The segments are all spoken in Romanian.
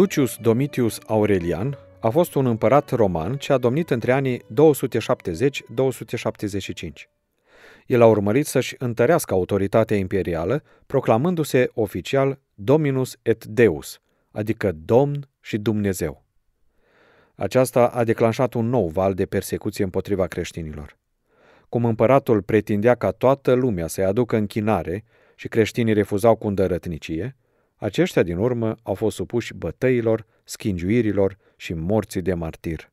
Lucius Domitius Aurelian a fost un împărat roman ce a domnit între anii 270-275. El a urmărit să-și întărească autoritatea imperială, proclamându-se oficial Dominus et Deus, adică Domn și Dumnezeu. Aceasta a declanșat un nou val de persecuție împotriva creștinilor. Cum împăratul pretindea ca toată lumea să-i aducă închinare și creștinii refuzau cu îndărătnicie, aceștia din urmă au fost supuși bătăilor, schingiuirilor și morții de martir.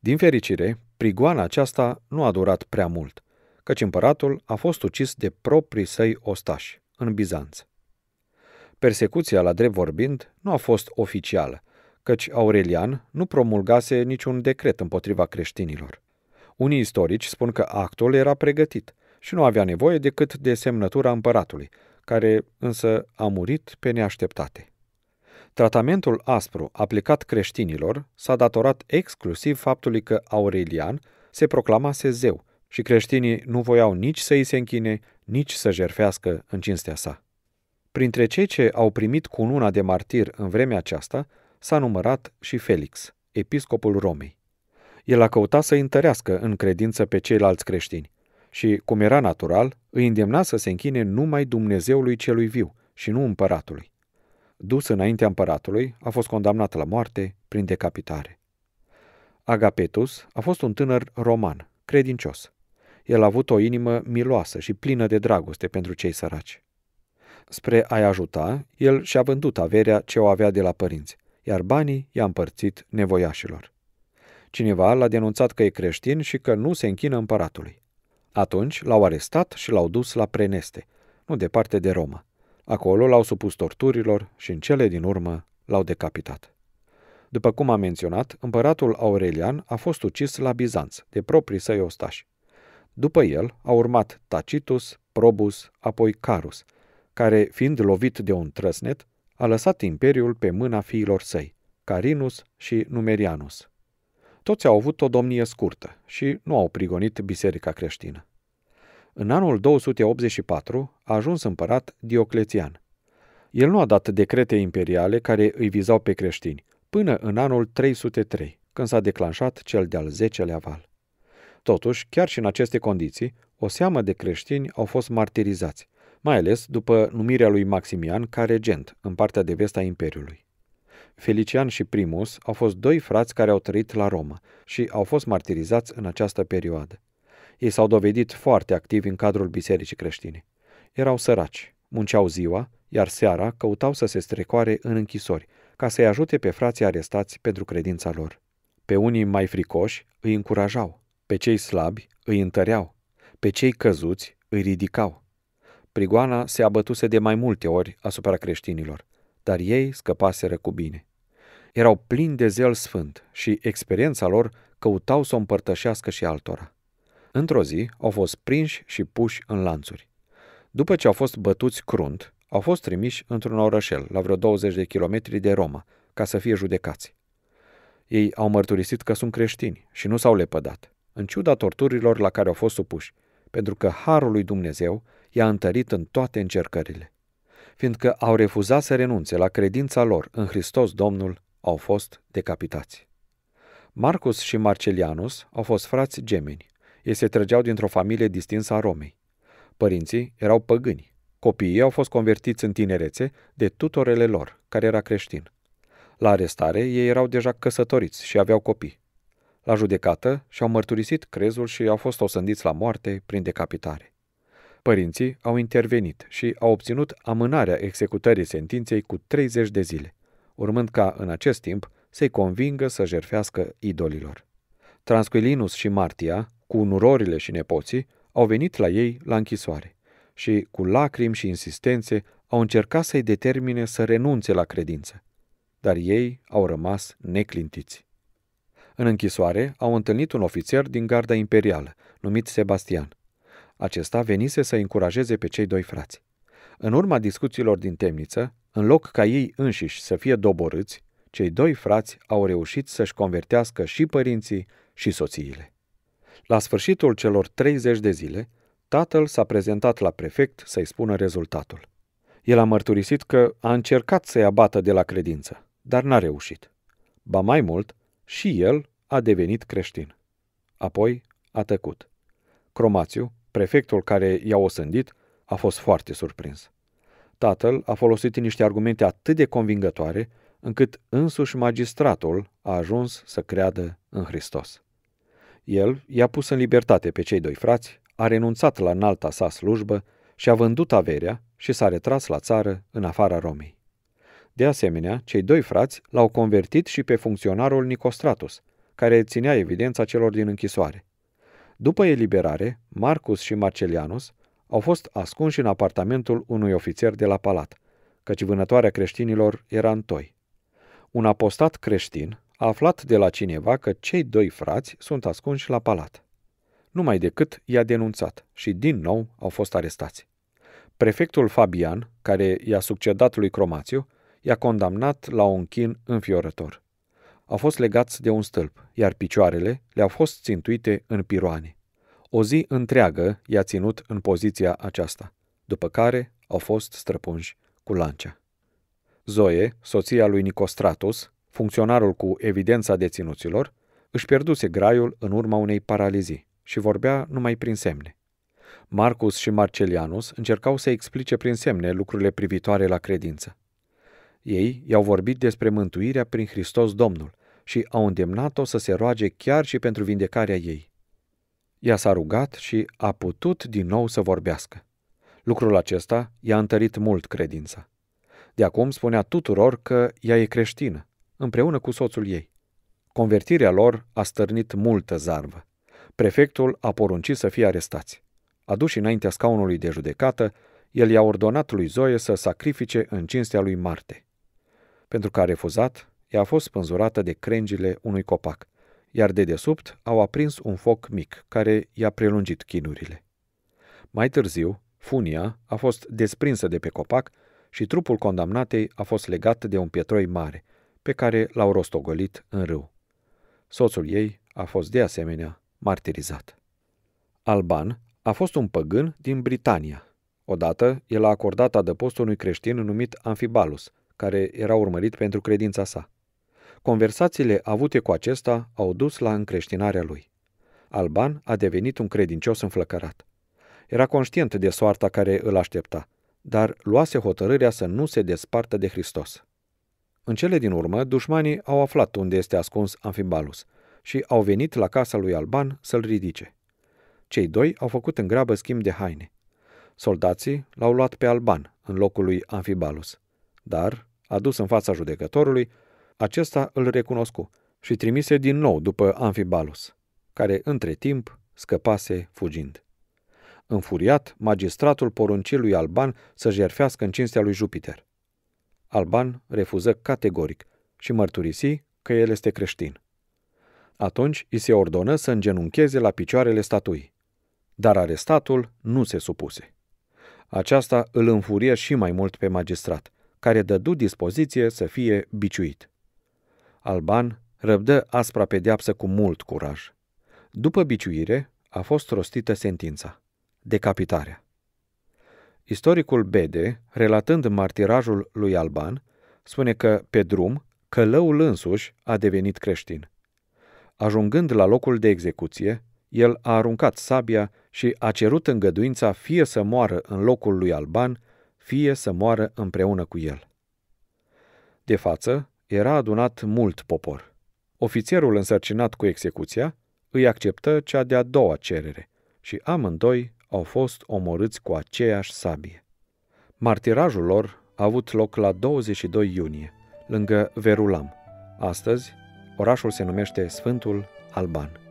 Din fericire, prigoana aceasta nu a durat prea mult, căci împăratul a fost ucis de proprii săi ostași, în Bizanț. Persecuția, la drept vorbind, nu a fost oficială, căci Aurelian nu promulgase niciun decret împotriva creștinilor. Unii istorici spun că actul era pregătit și nu avea nevoie decât de semnătura împăratului, care însă a murit pe neașteptate. Tratamentul aspru aplicat creștinilor s-a datorat exclusiv faptului că Aurelian se proclamase zeu și creștinii nu voiau nici să îi se închine, nici să jerfească în cinstea sa. Printre cei ce au primit cununa de martir în vremea aceasta, s-a numărat și Felix, episcopul Romei. El a căutat să întărească în credință pe ceilalți creștini – și, cum era natural, îi îndemna să se închine numai Dumnezeului celui viu și nu împăratului. Dus înaintea împăratului, a fost condamnat la moarte prin decapitare. Agapetus a fost un tânăr roman, credincios. El a avut o inimă miloasă și plină de dragoste pentru cei săraci. Spre a-i ajuta, el și-a vândut averea ce o avea de la părinți, iar banii i-a împărțit nevoiașilor. Cineva l-a denunțat că e creștin și că nu se închină împăratului. Atunci l-au arestat și l-au dus la Preneste, nu departe de Roma. Acolo l-au supus torturilor și în cele din urmă l-au decapitat. După cum am menționat, împăratul Aurelian a fost ucis la Bizanț, de proprii săi ostași. După el au urmat Tacitus, Probus, apoi Carus, care, fiind lovit de un trăsnet, a lăsat imperiul pe mâna fiilor săi, Carinus și Numerianus. Toți au avut o domnie scurtă și nu au prigonit biserica creștină. În anul 284 a ajuns împărat Dioclețian. El nu a dat decrete imperiale care îi vizau pe creștini, până în anul 303, când s-a declanșat cel de-al 10-lea val. Totuși, chiar și în aceste condiții, o seamă de creștini au fost martirizați, mai ales după numirea lui Maximian ca regent în partea de vest a Imperiului. Felician și Primus au fost doi frați care au trăit la Roma și au fost martirizați în această perioadă. Ei s-au dovedit foarte activi în cadrul bisericii creștine. Erau săraci, munceau ziua, iar seara căutau să se strecoare în închisori, ca să-i ajute pe frații arestați pentru credința lor. Pe unii mai fricoși îi încurajau, pe cei slabi îi întăreau, pe cei căzuți îi ridicau. Prigoana se abătuse de mai multe ori asupra creștinilor, dar ei scăpaseră cu bine. Erau plini de zel sfânt și experiența lor căutau să o împărtășească și altora. Într-o zi au fost prinși și puși în lanțuri. După ce au fost bătuți crunt, au fost trimiși într-un orășel, la vreo 20 de kilometri de Roma, ca să fie judecați. Ei au mărturisit că sunt creștini și nu s-au lepădat, în ciuda torturilor la care au fost supuși, pentru că harul lui Dumnezeu i-a întărit în toate încercările. Fiindcă au refuzat să renunțe la credința lor în Hristos Domnul, au fost decapitați. Marcus și Marcelianus au fost frați gemeni. Ei se trăgeau dintr-o familie distinsă a Romei. Părinții erau păgâni. Copiii au fost convertiți în tinerețe de tutorele lor, care era creștin. La arestare, ei erau deja căsătoriți și aveau copii. La judecată, și-au mărturisit crezul și au fost osândiți la moarte prin decapitare. Părinții au intervenit și au obținut amânarea executării sentinței cu 30 de zile, urmând ca, în acest timp, să-i convingă să jerfească idolilor. Transquilinus și Martia, cu nurorile și nepoții, au venit la ei la închisoare și, cu lacrimi și insistențe, au încercat să-i determine să renunțe la credință. Dar ei au rămas neclintiți. În închisoare au întâlnit un ofițer din garda imperială, numit Sebastian. Acesta venise să încurajeze pe cei doi frați. În urma discuțiilor din temniță, în loc ca ei înșiși să fie doborâți, cei doi frați au reușit să-și convertească și părinții și soțiile. La sfârșitul celor 30 de zile, tatăl s-a prezentat la prefect să-i spună rezultatul. El a mărturisit că a încercat să-i abată de la credință, dar n-a reușit. Ba mai mult, și el a devenit creștin. Apoi a tăcut. Cromațiu, prefectul care i-a osândit, a fost foarte surprins. Tatăl a folosit niște argumente atât de convingătoare, încât însuși magistratul a ajuns să creadă în Hristos. El i-a pus în libertate pe cei doi frați, a renunțat la înalta sa slujbă și a vândut averea și s-a retras la țară, în afara Romei. De asemenea, cei doi frați l-au convertit și pe funcționarul Nicostratus, care ținea evidența celor din închisoare. După eliberare, Marcus și Marcelianus au fost ascunși în apartamentul unui ofițer de la palat, căci vânătoarea creștinilor era în toi. Un apostat creștin, a aflat de la cineva că cei doi frați sunt ascunși la palat. Numai decât i-a denunțat și din nou au fost arestați. Prefectul Fabian, care i-a succedat lui Cromațiu, i-a condamnat la un chin înfiorător. Au fost legați de un stâlp, iar picioarele le-au fost țintuite în piroane. O zi întreagă i-a ținut în poziția aceasta, după care au fost străpunși cu lancea. Zoe, soția lui Nicostratus, Funcționarul cu evidența deținuților își pierduse graiul în urma unei paralizii și vorbea numai prin semne. Marcus și Marcelianus încercau să explice prin semne lucrurile privitoare la credință. Ei i-au vorbit despre mântuirea prin Hristos Domnul și au îndemnat-o să se roage chiar și pentru vindecarea ei. Ea s-a rugat și a putut din nou să vorbească. Lucrul acesta i-a întărit mult credința. De acum spunea tuturor că ea e creștină împreună cu soțul ei. Convertirea lor a stârnit multă zarvă. Prefectul a poruncit să fie arestați. Aduși înaintea scaunului de judecată, el i-a ordonat lui Zoe să sacrifice în cinstea lui Marte. Pentru că a refuzat, ea a fost spânzurată de crengile unui copac, iar de desubt au aprins un foc mic care i-a prelungit chinurile. Mai târziu, funia a fost desprinsă de pe copac și trupul condamnatei a fost legat de un pietroi mare, pe care l-au rostogolit în râu. Soțul ei a fost de asemenea martirizat. Alban a fost un păgân din Britania. Odată, el a acordat adăpost unui creștin numit Amfibalus, care era urmărit pentru credința sa. Conversațiile avute cu acesta au dus la încreștinarea lui. Alban a devenit un credincios înflăcărat. Era conștient de soarta care îl aștepta, dar luase hotărârea să nu se despartă de Hristos. În cele din urmă, dușmanii au aflat unde este ascuns Amfibalus și au venit la casa lui Alban să-l ridice. Cei doi au făcut în grabă schimb de haine. Soldații l-au luat pe Alban în locul lui Amfibalus, dar, adus în fața judecătorului, acesta îl recunoscu și trimise din nou după Amfibalus, care între timp scăpase fugind. Înfuriat, magistratul porunci lui Alban să jerfească în cinstea lui Jupiter – Alban refuză categoric și mărturisi că el este creștin. Atunci îi se ordonă să îngenuncheze la picioarele statuii. Dar arestatul nu se supuse. Aceasta îl înfurie și mai mult pe magistrat, care dădu dispoziție să fie biciuit. Alban răbdă aspra pedeapsă cu mult curaj. După biciuire, a fost rostită sentința, decapitarea. Istoricul Bede, relatând martirajul lui Alban, spune că, pe drum, călăul însuși a devenit creștin. Ajungând la locul de execuție, el a aruncat sabia și a cerut îngăduința fie să moară în locul lui Alban, fie să moară împreună cu el. De față era adunat mult popor. Ofițerul însărcinat cu execuția îi acceptă cea de-a doua cerere și amândoi au fost omorâți cu aceeași sabie. Martirajul lor a avut loc la 22 iunie, lângă Verulam. Astăzi, orașul se numește Sfântul Alban.